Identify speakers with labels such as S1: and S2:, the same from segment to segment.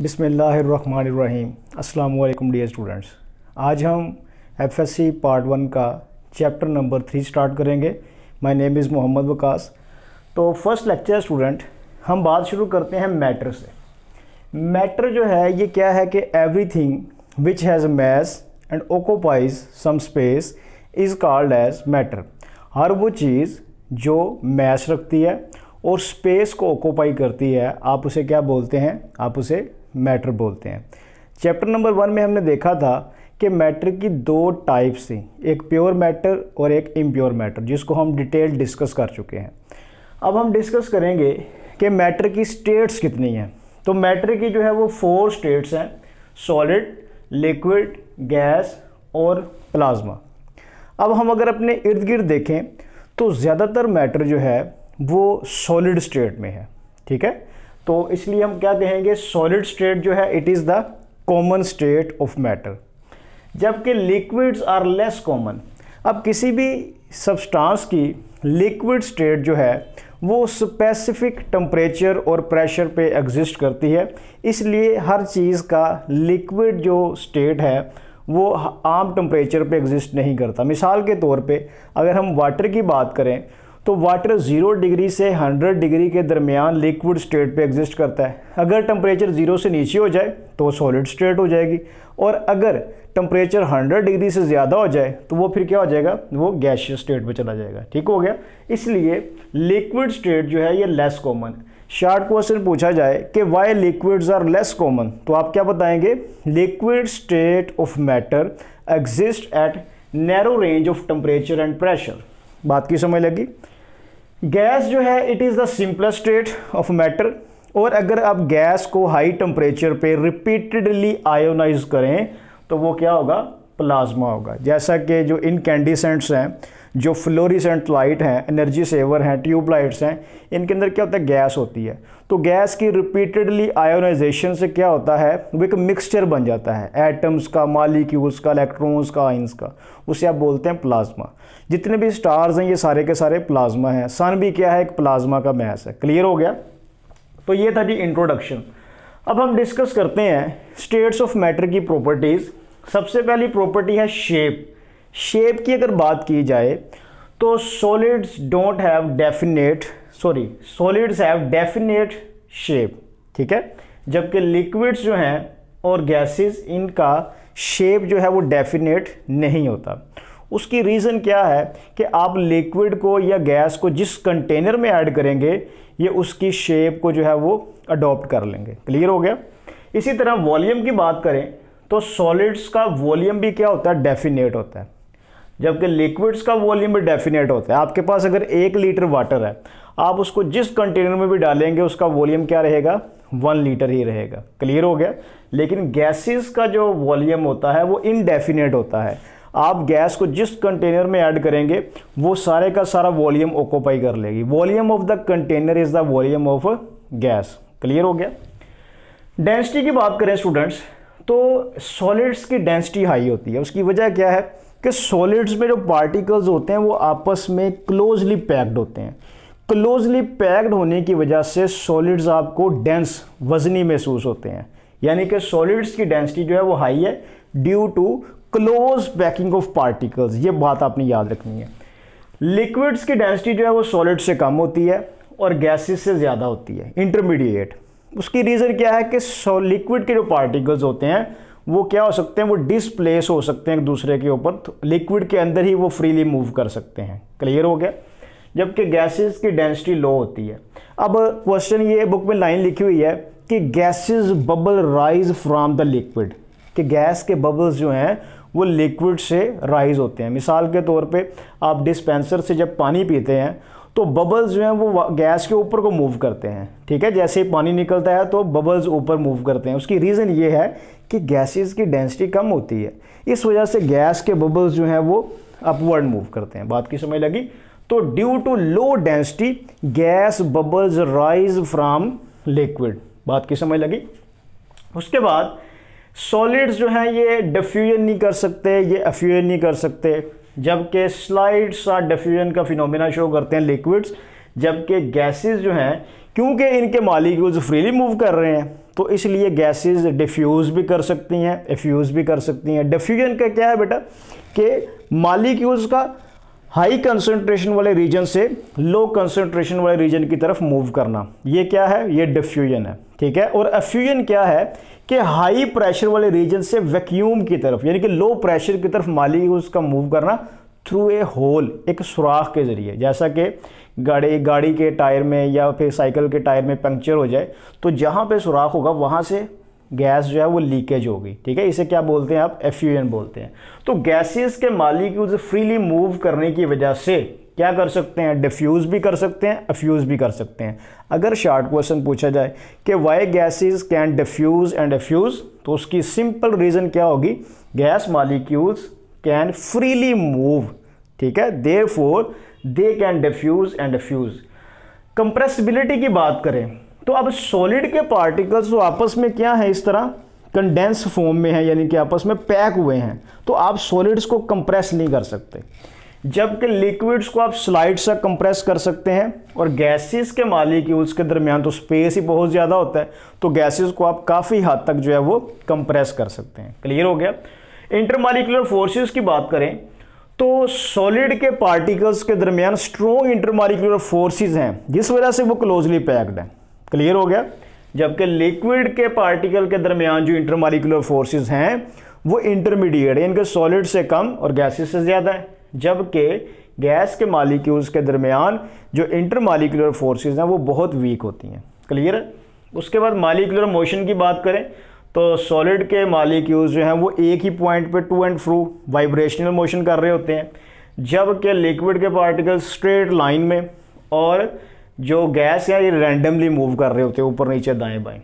S1: बिसमीम् अल्लाम dear students आज हम F S C part one का चैप्टर नंबर थ्री स्टार्ट करेंगे my name is Mohammad Waqas तो फर्स्ट लेक्चर स्टूडेंट हम बात शुरू करते हैं मैटर से मैटर जो है ये क्या है कि everything which has mass and occupies some space is called as matter हर वो चीज़ जो मैस रखती है और स्पेस को ओकोपाई करती है आप उसे क्या बोलते हैं आप उसे मैटर बोलते हैं चैप्टर नंबर वन में हमने देखा था कि मैटर की दो टाइप्स थी एक प्योर मैटर और एक इम्प्योर मैटर जिसको हम डिटेल डिस्कस कर चुके हैं अब हम डिस्कस करेंगे कि मैटर की स्टेट्स कितनी हैं तो मैटर की जो है वो फोर स्टेट्स हैं सॉलिड लिक्विड गैस और प्लाज्मा अब हम अगर अपने इर्द गिर्द देखें तो ज़्यादातर मैटर जो है वो सॉलिड स्टेट में है ठीक है तो इसलिए हम क्या कहेंगे सॉलिड स्टेट जो है it is the common state of matter जबकि लिक्विड्स आर लेस कॉमन अब किसी भी सब्सटेंस की लिक्विड स्टेट जो है वो स्पेसिफिक टम्परेचर और प्रेशर पे एग्जिस्ट करती है इसलिए हर चीज़ का लिक्विड जो स्टेट है वो आम टम्परेचर पे एग्जिस्ट नहीं करता मिसाल के तौर पे अगर हम वाटर की बात करें तो वाटर ज़ीरो डिग्री से हंड्रेड डिग्री के दरमियान लिक्विड स्टेट पे एग्जिस्ट करता है अगर टम्परेचर ज़ीरो से नीचे हो जाए तो सॉलिड स्टेट हो जाएगी और अगर टम्परेचर हंड्रेड डिग्री से ज़्यादा हो जाए तो वो फिर क्या हो जाएगा वो गैश स्टेट पर चला जाएगा ठीक हो गया इसलिए लिक्विड स्टेट जो है ये लेस कॉमन शार्ट क्वेश्चन पूछा जाए कि why liquids are less common तो आप क्या बताएंगे liquid state of matter exist at narrow range of temperature and pressure बात की समझ लगी गैस जो है it is the simplest state of matter और अगर आप गैस को हाई टेम्परेचर पे रिपीटेडली आयोनाइज करें तो वो क्या होगा प्लाज्मा होगा जैसा कि जो इनकेंडिसेंट्स हैं जो फ्लोरिसेंट लाइट हैं एनर्जी सेवर हैं ट्यूब लाइट्स हैं इनके अंदर क्या होता है गैस होती है तो गैस की रिपीटेडली आयोनाइजेशन से क्या होता है वो एक मिक्सचर बन जाता है एटम्स का मालिक्यूल्स का इलेक्ट्रॉन्स का आइंस का उसे आप बोलते हैं प्लाज्मा जितने भी स्टार्स हैं ये सारे के सारे प्लाज्मा हैं सन भी क्या है एक प्लाज्मा का मैस है क्लियर हो गया तो ये था जी इंट्रोडक्शन अब हम डिस्कस करते हैं स्टेट्स ऑफ मैटर की प्रॉपर्टीज़ सबसे पहली प्रॉपर्टी है शेप शेप की अगर बात की जाए तो solids don't have definite sorry solids have definite shape ठीक है जबकि लिक्विड्स जो हैं और गैसेस इनका शेप जो है वो डेफिनेट नहीं होता उसकी रीज़न क्या है कि आप लिक्विड को या गैस को जिस कंटेनर में ऐड करेंगे ये उसकी शेप को जो है वो अडोप्ट कर लेंगे क्लियर हो गया इसी तरह वॉल्यूम की बात करें तो सॉलिड्स का वॉल्यूम भी क्या होता है डेफिनेट होता है जबकि लिक्विड्स का वॉल्यूम भी डेफिनेट होता है आपके पास अगर एक लीटर वाटर है आप उसको जिस कंटेनर में भी डालेंगे उसका वॉल्यूम क्या रहेगा वन लीटर ही रहेगा क्लियर हो गया लेकिन गैसेस का जो वॉल्यूम होता है वो इनडेफिनेट होता है आप गैस को जिस कंटेनर में ऐड करेंगे वो सारे का सारा वॉल्यूम ऑक्यूपाई कर लेगी volume of the container is the volume of gas clear हो गया डेंसिटी की बात करें स्टूडेंट्स तो सॉलिड्स की डेंसिटी हाई होती है उसकी वजह क्या है कि सॉलिड्स में जो पार्टिकल्स होते हैं वो आपस में क्लोजली पैक्ड होते हैं क्लोजली पैक्ड होने की वजह से सॉलिड्स आपको डेंस वजनी महसूस होते हैं यानी कि सॉलिड्स की डेंसिटी जो है वो हाई है due to close packing of particles ये बात आपने याद रखनी है लिक्विड्स की डेंसिटी जो है वो सॉलिड से कम होती है और गैसेस से ज़्यादा होती है इंटरमीडिएट उसकी रीज़न क्या है कि लिक्विड के जो पार्टिकल्स होते हैं वो क्या हो सकते हैं वो डिसप्लेस हो सकते हैं एक दूसरे के ऊपर लिक्विड तो के अंदर ही वो फ्रीली मूव कर सकते हैं क्लियर हो गया जबकि गैसेस की डेंसिटी लो होती है अब क्वेश्चन ये बुक में लाइन लिखी हुई है कि gases bubble rise from the liquid कि गैस के बबल्स जो हैं वो लिक्विड से राइज होते हैं मिसाल के तौर पे आप डिस्पेंसर से जब पानी पीते हैं तो बबल्स जो हैं वो गैस के ऊपर को मूव करते हैं ठीक है जैसे पानी निकलता है तो बबल्स ऊपर मूव करते हैं उसकी रीज़न ये है कि गैसेस की डेंसिटी कम होती है इस वजह से गैस के बबल्स जो हैं वो अपवर्ड मूव करते हैं बात की समझ लगी तो due to low density gas bubbles rise from liquid बात की समझ लगी उसके बाद सॉलिड्स जो हैं ये डिफ्यूजन नहीं कर सकते ये अफ्यूजन नहीं कर सकते जबकि स्लाइड सा डिफ्यूजन का फिनोमिना शो करते हैं लिक्विड्स जबकि गैसेस जो हैं क्योंकि इनके मालिक्यूल्स फ्रीली मूव कर रहे हैं तो इसलिए गैसेस डिफ्यूज़ भी कर सकती हैं एफ्यूज़ भी कर सकती हैं डिफ्यूजन का क्या है बेटा कि मालिक्यूल्स का हाई कंसंट्रेशन वाले रीजन से लो कंसंट्रेशन वाले रीजन की तरफ मूव करना ये क्या है ये डिफ्यूजन है ठीक है और एफ्यूजन क्या है कि हाई प्रेशर वाले रीजन से वैक्यूम की तरफ यानी कि लो प्रेशर की तरफ माली उसका मूव करना थ्रू ए होल एक सुराख के ज़रिए जैसा कि गाड़ी गाड़ी के टायर में या फिर साइकिल के टायर में पंक्चर हो जाए तो जहाँ पे सुराख होगा वहाँ से गैस जो है वो लीकेज होगी ठीक है इसे क्या बोलते हैं आप एफ्यूजन बोलते हैं तो गैसेस के मालिक्यूल्स फ्रीली मूव करने की वजह से क्या कर सकते हैं डिफ्यूज़ भी कर सकते हैं अफ्यूज़ भी कर सकते हैं अगर शार्ट क्वेश्चन पूछा जाए कि why gases can diffuse and effuse तो उसकी सिंपल रीज़न क्या होगी gas molecules can freely move ठीक है therefore they can diffuse and effuse compressibility की बात करें तो अब सॉलिड के पार्टिकल्स तो आपस में क्या है इस तरह कंडेंस फॉर्म में है यानी कि आपस में पैक हुए हैं तो आप सॉलिड्स को कंप्रेस नहीं कर सकते जबकि लिक्विड्स को आप स्लाइड सा कंप्रेस कर सकते हैं और गैसेस के मालिक्यूल्स के दरमियान तो स्पेस ही बहुत ज़्यादा होता है तो गैसेस को आप काफ़ी हद तक जो है वो कंप्रेस कर सकते हैं क्लियर हो गया इंटरमालिकुलर फोर्सेस की बात करें तो सॉलिड के पार्टिकल्स के दरमियान स्ट्रॉन्ग इंटरमालिकुलर फोर्सेज हैं जिस वजह से वो क्लोजली पैक्ड हैं क्लियर हो गया जबकि लिक्विड के पार्टिकल के दरमियान जो इंटरमालिकुलर फोर्सेस हैं वो इंटरमीडिएट है इनके सॉलिड से कम और गैसेस से ज़्यादा है जबकि गैस के मालिक्यूल्स के दरमियान जो इंटरमालिकुलर फोर्सेस हैं वो बहुत वीक होती हैं क्लियर है उसके बाद मालिकुलर मोशन की बात करें तो सॉलिड के मालिक्यूल्स जो हैं वो एक ही पॉइंट पर to and fro vibrational motion कर रहे होते हैं जबकि लिक्विड के पार्टिकल स्ट्रेट लाइन में और जो गैस है ये रैंडमली मूव कर रहे होते हैं ऊपर नीचे दाएं बाएं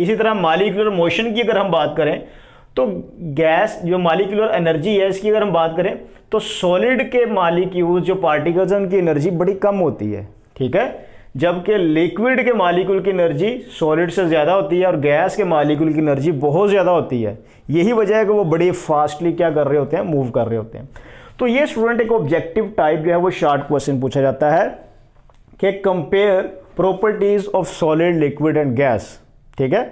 S1: इसी तरह मालिकुलर मोशन की अगर हम बात करें तो गैस जो मालिकुलर एनर्जी है इसकी अगर हम बात करें तो सॉलिड के मालिक्यूल जो पार्टिकल्स हैं उनकी एनर्जी बड़ी कम होती है ठीक है जबकि लिक्विड के मालिकुल की एनर्जी सॉलिड से ज़्यादा होती है और गैस के मालिकुल की एनर्जी बहुत ज़्यादा होती है यही वजह है कि वो बड़ी फास्टली क्या कर रहे होते हैं मूव कर रहे होते हैं तो ये स्टूडेंट एक ऑब्जेक्टिव टाइप जो है वो शार्ट क्वेश्चन पूछा जाता है कि compare properties of solid liquid and gas ठीक है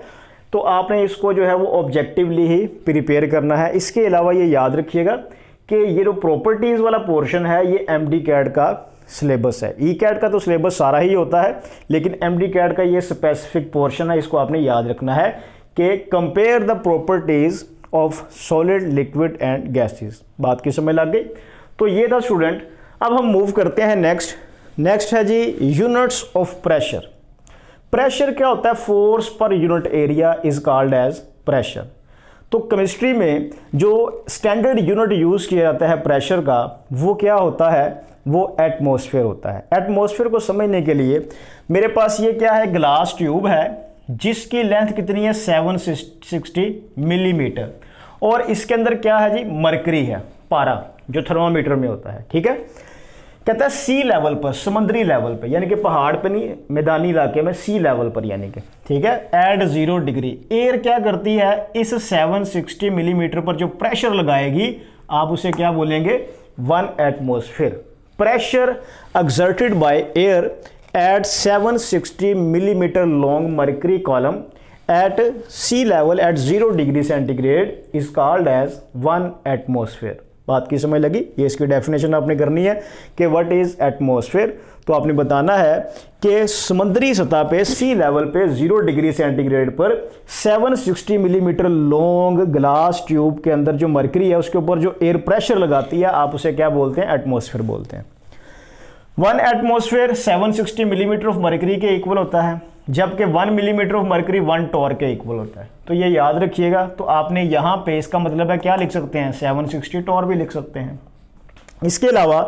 S1: तो आपने इसको जो है वो ऑब्जेक्टिवली ही प्रिपेयर करना है इसके अलावा ये याद रखिएगा कि ये जो प्रॉपर्टीज़ वाला पोर्शन है ये एम डी कैड का सिलेबस है ई e कैड का तो सिलेबस सारा ही होता है लेकिन एम डी कैड का ये स्पेसिफिक पोर्शन है इसको आपने याद रखना है कि compare the properties of solid liquid and gases बात की समझ लग गई तो ये था स्टूडेंट अब हम मूव करते हैं नेक्स्ट नेक्स्ट है जी यूनिट्स ऑफ प्रेशर प्रेशर क्या होता है force per unit area is called as pressure तो केमिस्ट्री में जो स्टैंडर्ड यूनिट यूज़ किया जाता है प्रेशर का वो क्या होता है वो एटमॉस्फेयर होता है एटमॉस्फेयर को समझने के लिए मेरे पास ये क्या है ग्लास ट्यूब है जिसकी लेंथ कितनी है सेवन सिक्सटी मिलीमीटर और इसके अंदर क्या है जी मरकरी है पारा जो थर्मामीटर में होता है ठीक है कहता है सी लेवल पर समुद्री लेवल पर यानी कि पहाड़ पर नहीं मैदानी इलाके में सी लेवल पर यानी कि ठीक है एट ज़ीरो डिग्री एयर क्या करती है इस 760 मिलीमीटर पर जो प्रेशर लगाएगी आप उसे क्या बोलेंगे one atmosphere pressure exerted by air at 760 millimetre long mercury column at sea level at zero degree centigrade is called as one atmosphere बात की समझ लगी ये इसकी डेफिनेशन आपने करनी है कि व्हाट इज़ एटमॉस्फेयर तो आपने बताना है कि समुद्री सतह पे सी लेवल पे जीरो डिग्री सेंटीग्रेड पर 760 मिलीमीटर लॉन्ग ग्लास ट्यूब के अंदर जो मरकरी है उसके ऊपर जो एयर प्रेशर लगाती है आप उसे क्या बोलते हैं एटमोसफेयर बोलते हैं one atmosphere seven millimetre of mercury के इक्वल होता है जबकि one millimetre of mercury one torr के इक्वल होता है तो ये याद रखिएगा तो आपने यहाँ पे इसका मतलब है क्या लिख सकते हैं 760 टॉर भी लिख सकते हैं इसके अलावा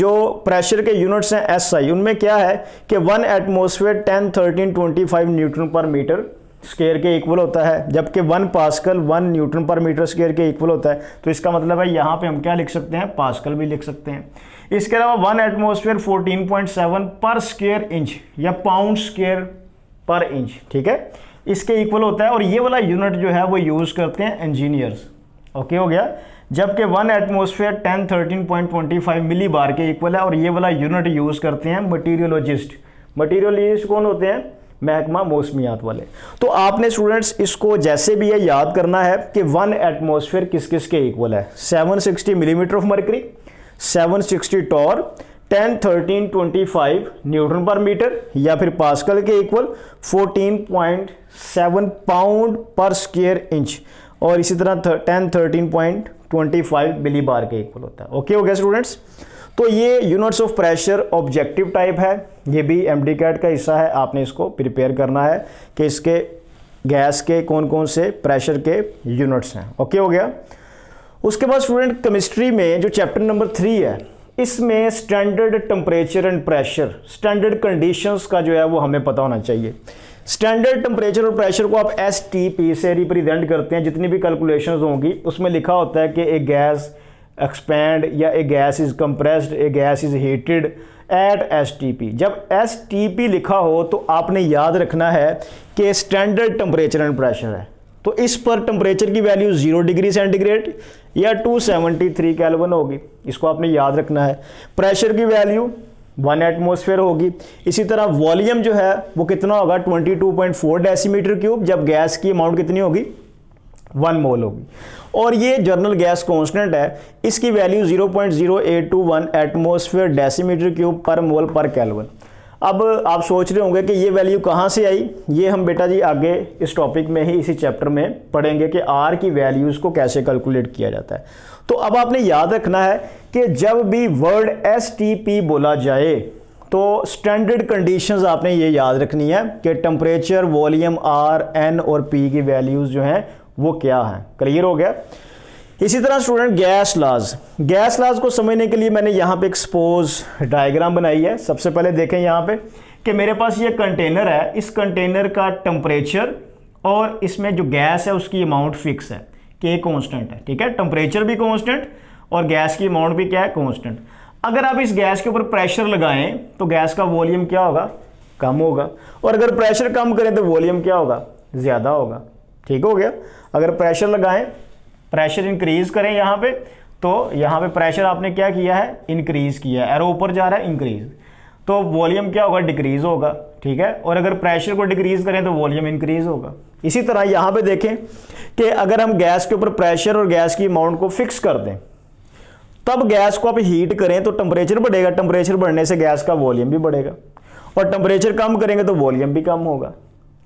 S1: जो प्रेशर के यूनिट्स हैं एस आई उनमें क्या है कि one atmosphere thirteen twenty five newton per metre square के इक्वल होता है जबकि one pascal one newton per metre square के इक्वल होता है तो इसका मतलब है यहाँ पे हम क्या लिख सकते हैं पास्कल भी लिख सकते हैं इसके अलावा one atmosphere 14.7 per square inch या पाउंड स्केयर पर इंच ठीक है इसके इक्वल होता है और ये वाला यूनिट जो है वो यूज़ करते हैं इंजीनियर्स ओके हो गया जबकि one atmosphere ten thirteen point twenty five millibar के इक्वल है और ये वाला यूनिट यूज़ करते हैं मटीरियोलॉजिस्ट मटीरियोलॉजिस्ट कौन होते हैं महकमा मौसमियात वाले तो आपने स्टूडेंट्स इसको जैसे भी है याद करना है कि वन एटमोसफेयर किस किस के इक्वल है seven 760 millimetre of mercury 760 torr ten thirteen twenty five newton per metre या फिर पास्कल के equal fourteen point seven pound per square inch और इसी तरह ten thirteen point twenty five millibar के इक्वल होता है ओके हो गया स्टूडेंट्स तो ये units of pressure objective type है ये भी एम डी कैट का हिस्सा है आपने इसको प्रिपेयर करना है कि इसके गैस के कौन कौन से प्रेशर के यूनिट्स हैं ओके हो गया उसके बाद स्टूडेंट केमिस्ट्री में जो चैप्टर नंबर थ्री है इसमें standard temperature and pressure standard conditions का जो है वो हमें पता होना चाहिए स्टैंडर्ड टेम्परेचर और प्रेशर को आप एस टी पी से रिप्रेजेंट करते हैं जितनी भी कैलकुलेशन होंगी उसमें लिखा होता है कि ए गैस एक्सपैंड या a gas is compressed a gas is heated at S T P जब एस टी पी लिखा हो तो आपने याद रखना है कि स्टैंडर्ड टेम्परेचर एंड प्रेशर है तो इस पर टेम्परेचर की वैल्यू जीरो डिग्री सेंटीग्रेड या 273 सेवेंटी कैलवन होगी इसको आपने याद रखना है प्रेशर की वैल्यू वन एटमोसफेयर होगी इसी तरह वॉल्यूम जो है वो कितना होगा 22.4 डेसीमीटर क्यूब जब गैस की अमाउंट कितनी होगी वन मोल होगी और ये जर्नल गैस कॉन्स्टेंट है इसकी वैल्यू 0.0821 एटमॉस्फेयर डेसीमीटर क्यूब पर मोल पर कैलवन अब आप सोच रहे होंगे कि ये वैल्यू कहाँ से आई ये हम बेटा जी आगे इस टॉपिक में ही इसी चैप्टर में पढ़ेंगे कि आर की वैल्यूज़ को कैसे कैलकुलेट किया जाता है तो अब आपने याद रखना है कि जब भी वर्ड एस बोला जाए तो स्टैंडर्ड कंडीशंस आपने ये याद रखनी है कि टेम्परेचर वॉल्यूम आर एन और पी की वैल्यूज़ जो हैं वो क्या हैं क्लियर हो गया इसी तरह स्टूडेंट गैस लाज गैस लाज को समझने के लिए मैंने यहाँ पे एक स्पोज डायग्राम बनाई है सबसे पहले देखें यहाँ पे कि मेरे पास ये कंटेनर है इस कंटेनर का टम्परेचर और इसमें जो गैस है उसकी अमाउंट फिक्स है के कॉन्स्टेंट है ठीक है टम्परेचर भी कॉन्स्टेंट और गैस की अमाउंट भी क्या है कॉन्स्टेंट अगर आप इस गैस के ऊपर प्रेशर लगाएं तो गैस का वॉल्यूम क्या होगा कम होगा और अगर प्रेशर कम करें तो वॉल्यूम क्या होगा ज़्यादा होगा ठीक हो गया अगर प्रेशर लगाएं प्रेशर इंक्रीज करें यहाँ पे तो यहाँ पे प्रेशर आपने क्या किया है इंक्रीज किया है एरो ऊपर जा रहा है इंक्रीज तो वॉल्यूम क्या होगा डिक्रीज होगा ठीक है और अगर प्रेशर को डिक्रीज करें तो वॉल्यूम इंक्रीज होगा इसी तरह यहाँ पे देखें कि अगर हम गैस के ऊपर प्रेशर और गैस की अमाउंट को फिक्स कर दें तब गैस को आप हीट करें तो टेम्परेचर बढ़ेगा टेम्परेचर बढ़ने से गैस का वॉल्यूम भी बढ़ेगा और टेम्परेचर कम करेंगे तो वॉल्यूम भी कम होगा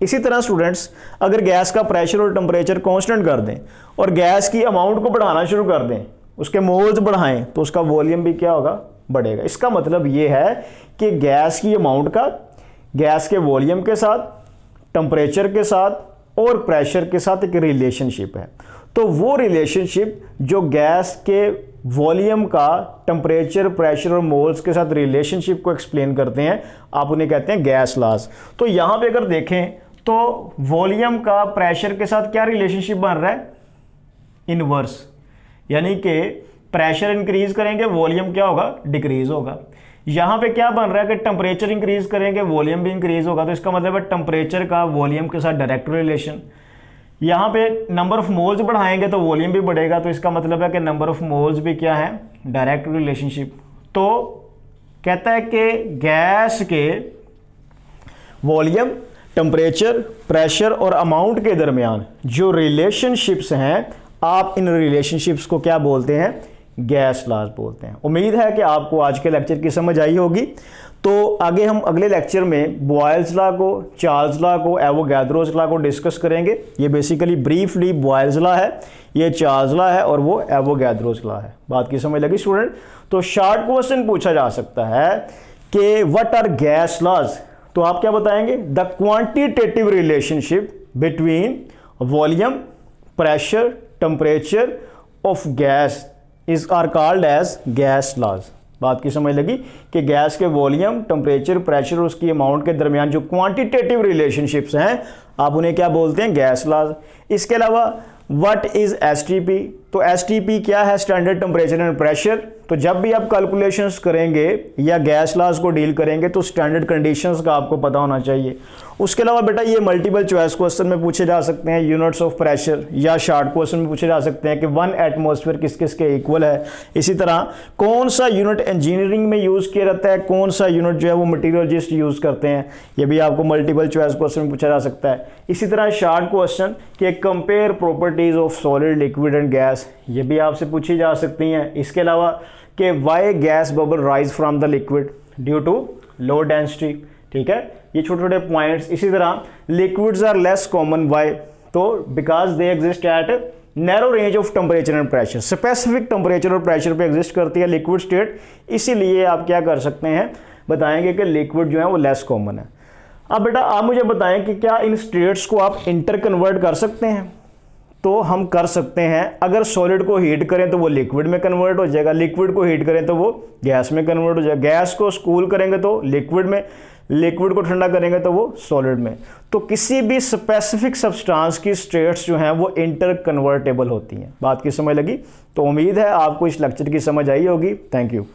S1: इसी तरह स्टूडेंट्स अगर गैस का प्रेशर और टेम्परेचर कांस्टेंट कर दें और गैस की अमाउंट को बढ़ाना शुरू कर दें उसके मोल्स बढ़ाएं तो उसका वॉल्यूम भी क्या होगा बढ़ेगा इसका मतलब ये है कि गैस की अमाउंट का गैस के वॉल्यूम के साथ टम्परेचर के साथ और प्रेशर के साथ एक रिलेशनशिप है तो वो रिलेशनशिप जो गैस के वॉल्यूम का टेम्परेचर प्रेशर और मोल्स के साथ रिलेशनशिप को एक्सप्लेन करते हैं आप उन्हें कहते हैं गैस लॉस तो यहाँ पे अगर देखें तो वॉल्यूम का प्रेशर के साथ क्या रिलेशनशिप बन रहा है इनवर्स यानी कि प्रेशर इंक्रीज करेंगे वॉल्यूम क्या होगा डिक्रीज होगा यहाँ पे क्या बन रहा है कि टेम्परेचर इंक्रीज करेंगे वॉल्यूम भी इंक्रीज होगा तो इसका मतलब है टेम्परेचर का वॉल्यूम के साथ डायरेक्ट रिलेशन यहाँ पे नंबर ऑफ मोल्स बढ़ाएंगे तो वॉल्यूम भी बढ़ेगा तो इसका मतलब है कि नंबर ऑफ मोल्स भी क्या है डायरेक्ट रिलेशनशिप तो कहता है कि गैस के वॉल्यूम टम्परेचर प्रेशर और अमाउंट के दरमियान जो रिलेशनशिप्स हैं आप इन रिलेशनशिप्स को क्या बोलते हैं गैस लाज बोलते हैं उम्मीद है कि आपको आज के लेक्चर की समझ आई होगी तो आगे हम अगले लेक्चर में बॉयल्स ला को चार्ल्स ला को एवोगैद्रोज ला को डिस्कस करेंगे ये बेसिकली ब्रीफली बॉयल्स ला है ये चार्ल्स ला है और वो एवोगैद्रोज ला है बात की समझ लगी स्टूडेंट तो शार्ट क्वेश्चन पूछा जा सकता है कि वट आर गैस लॉज तो आप क्या बताएंगे the quantitative relationship between volume pressure temperature of gas is are called as gas laws बात की समझ लगी कि गैस के वॉल्यूम टेम्परेचर प्रेशर उसकी अमाउंट के दरमियान जो क्वांटिटेटिव रिलेशनशिप्स हैं आप उन्हें क्या बोलते हैं गैस लॉज इसके अलावा वट इज़ एस तो एस क्या है स्टैंडर्ड टेम्परेचर एंड प्रेशर तो जब भी आप कैलकुलेशंस करेंगे या गैस लॉस को डील करेंगे तो स्टैंडर्ड कंडीशंस का आपको पता होना चाहिए उसके अलावा बेटा ये मल्टीपल चॉइस क्वेश्चन में पूछे जा सकते हैं यूनिट्स ऑफ प्रेशर या शार्ट क्वेश्चन में पूछे जा सकते हैं कि वन एटमोसफियर किस किस के इक्वल है इसी तरह कौन सा यूनिट इंजीनियरिंग में यूज़ किया जाता है कौन सा यूनिट जो है वो मटीरियोलॉजिस्ट यूज़ करते हैं ये भी आपको मल्टीपल चॉइस क्वेश्चन में पूछा जा सकता है इसी तरह शार्ट क्वेश्चन के compare properties of solid liquid and gas ये भी आपसे पूछी जा सकती हैं इसके अलावा कि why gas bubble rise from the liquid due to low density ठीक है ये छोटे छोटे पॉइंट्स इसी तरह liquids are less common why तो because they exist at narrow range of temperature and pressure specific temperature और प्रेशर पे एग्जिस्ट करती है लिक्विड स्टेट इसीलिए आप क्या कर सकते हैं बताएंगे कि लिक्विड जो है वो लेस कॉमन है अब बेटा आप मुझे बताएं कि क्या इन स्टेट्स को आप इंटर कन्वर्ट कर सकते हैं तो हम कर सकते हैं अगर सॉलिड को हीट करें तो वो लिक्विड में कन्वर्ट हो जाएगा लिक्विड को हीट करें तो वो गैस में कन्वर्ट हो जाएगा गैस को स्कूल करेंगे तो लिक्विड में लिक्विड को ठंडा करेंगे तो वो सॉलिड में तो किसी भी स्पेसिफिक सब्सटेंस की स्टेट्स जो हैं वो इंटर कन्वर्टेबल होती हैं बात की समझ लगी तो उम्मीद है आपको इस लेक्चर की समझ आई होगी थैंक यू